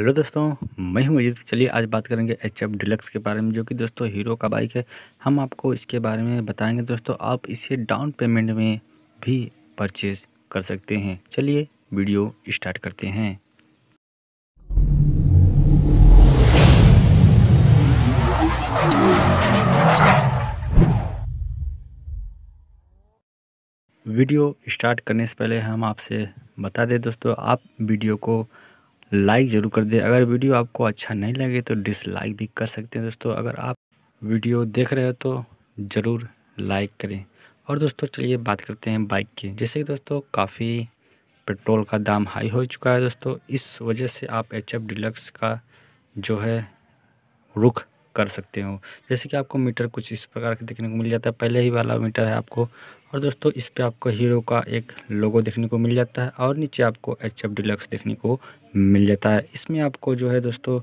hello दोस्तों मैं हूं अजीत चलिए आज बात करेंगे एच एफ डिलक्स के बारे में जो कि दोस्तों हीरो का बाइक है हम आपको इसके बारे में बताएंगे दोस्तों आप इसे डाउन पेमेंट में भी परचेज़ कर सकते हैं चलिए वीडियो स्टार्ट करते हैं वीडियो स्टार्ट करने से पहले हम आपसे बता दें दोस्तों आप वीडियो को लाइक ज़रूर कर दें अगर वीडियो आपको अच्छा नहीं लगे तो डिसलाइक भी कर सकते हैं दोस्तों अगर आप वीडियो देख रहे हो तो ज़रूर लाइक करें और दोस्तों चलिए बात करते हैं बाइक की जैसे कि दोस्तों काफ़ी पेट्रोल का दाम हाई हो चुका है दोस्तों इस वजह से आप एच एफ डिलक्स का जो है रुख कर सकते हो जैसे कि आपको मीटर कुछ इस प्रकार के देखने को मिल जाता है पहले ही वाला मीटर है आपको और दोस्तों इस पर आपको हीरो का एक लोगो देखने को मिल जाता है और नीचे आपको एच एफ डिलक्स देखने को मिल जाता है इसमें आपको जो है दोस्तों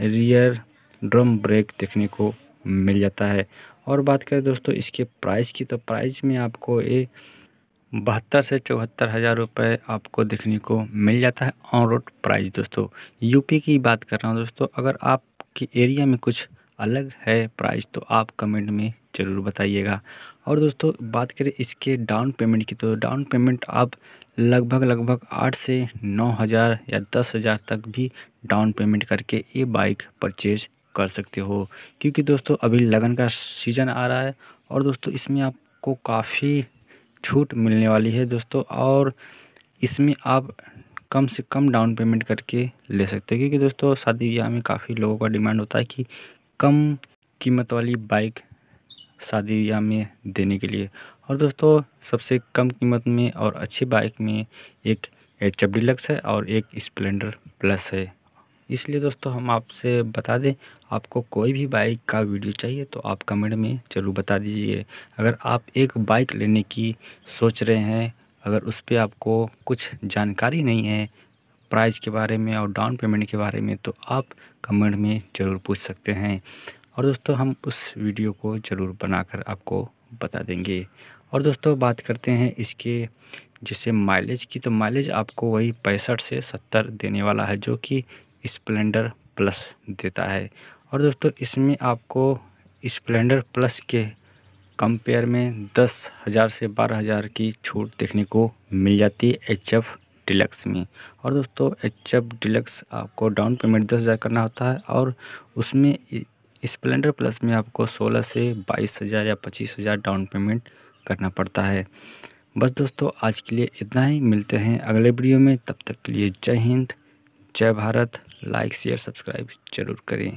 रियर ड्रम ब्रेक देखने को मिल जाता है और बात करें दोस्तों इसके प्राइस की तो प्राइस में आपको ये बहत्तर से चौहत्तर हज़ार रुपये आपको देखने को मिल जाता है ऑन रोड प्राइस दोस्तों यूपी की बात कर रहा हूँ दोस्तों अगर आपके एरिया में कुछ अलग है प्राइस तो आप कमेंट में ज़रूर बताइएगा और दोस्तों बात करें इसके डाउन पेमेंट की तो डाउन पेमेंट आप लगभग लगभग आठ से नौ हज़ार या दस हज़ार तक भी डाउन पेमेंट करके ये बाइक परचेज कर सकते हो क्योंकि दोस्तों अभी लगन का सीज़न आ रहा है और दोस्तों इसमें आपको काफ़ी छूट मिलने वाली है दोस्तों और इसमें आप कम से कम डाउन पेमेंट करके ले सकते हो क्योंकि दोस्तों शादी ब्याह में काफ़ी लोगों का डिमांड होता है कि कम कीमत वाली बाइक शादी ब्याह में देने के लिए और दोस्तों सबसे कम कीमत में और अच्छी बाइक में एक एच एफ डिलक्स है और एक स्प्लेंडर प्लस है इसलिए दोस्तों हम आपसे बता दें आपको कोई भी बाइक का वीडियो चाहिए तो आप कमेंट में ज़रूर बता दीजिए अगर आप एक बाइक लेने की सोच रहे हैं अगर उस पर आपको कुछ जानकारी नहीं है प्राइस के बारे में और डाउन पेमेंट के बारे में तो आप कमेंट में ज़रूर पूछ सकते हैं और दोस्तों हम उस वीडियो को ज़रूर बनाकर आपको बता देंगे और दोस्तों बात करते हैं इसके जैसे माइलेज की तो माइलेज आपको वही पैंसठ से सत्तर देने वाला है जो कि स्प्लेंडर प्लस देता है और दोस्तों इसमें आपको स्प्लेंडर प्लस के कंपेयर में दस हज़ार से बारह हज़ार की छूट देखने को मिल जाती है एच एफ डिलक्स में और दोस्तों एच एफ डिलक्स आपको डाउन पेमेंट दस हज़ार करना होता है और उसमें स्प्लेंडर प्लस में आपको सोलह से बाईस हज़ार या पच्चीस हज़ार डाउन पेमेंट करना पड़ता है बस दोस्तों आज के लिए इतना ही मिलते हैं अगले वीडियो में तब तक के लिए जय हिंद जय भारत लाइक शेयर सब्सक्राइब जरूर करें